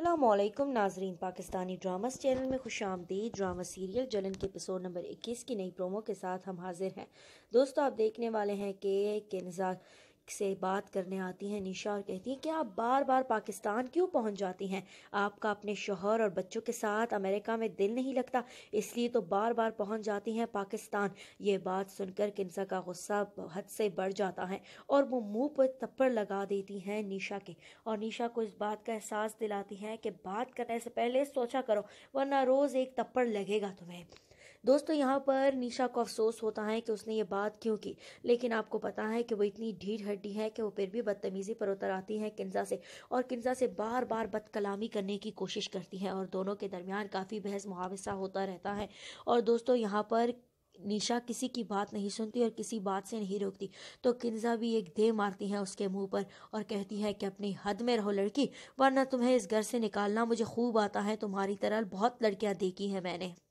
अल्लाम नाजरीन Pakistani dramas channel में खुश आमदी ड्रामा सीरियल जलन के एपिसोड नंबर 21 की नई प्रोमो के साथ हम हाजिर हैं दोस्तों आप देखने वाले हैं कि के निज़ा से बात करने आती हैं निशा और कहती हैं कि आप बार बार पाकिस्तान क्यों पहुंच जाती हैं आपका अपने शोहर और बच्चों के साथ अमेरिका में दिल नहीं लगता इसलिए तो बार बार पहुंच जाती हैं पाकिस्तान ये बात सुनकर किन्सा का गुस्सा हद से बढ़ जाता है और वो मुंह पर थप्पड़ लगा देती हैं निशा के और निशा को इस बात का एहसास दिलाती हैं कि बात करने से पहले सोचा करो वरना रोज़ एक थप्पड़ लगेगा तुम्हें दोस्तों यहाँ पर निशा को अफसोस होता है कि उसने ये बात क्यों की लेकिन आपको पता है कि वो इतनी ढीर हड्डी है कि वो फिर भी बदतमीज़ी पर उतर आती है किन्जा से और किन्जा से बार बार बदकलामी करने की कोशिश करती है और दोनों के दरमियान काफ़ी बहस मुहावसा होता रहता है और दोस्तों यहाँ पर निशा किसी की बात नहीं सुनती और किसी बात से नहीं रोकती तो किन्जा भी एक दे मारती है उसके मुंह पर और कहती है कि अपनी हद में रहो लड़की वरना तुम्हें इस घर से निकालना मुझे खूब आता है तुम्हारी तरह बहुत लड़कियां देखी हैं मैंने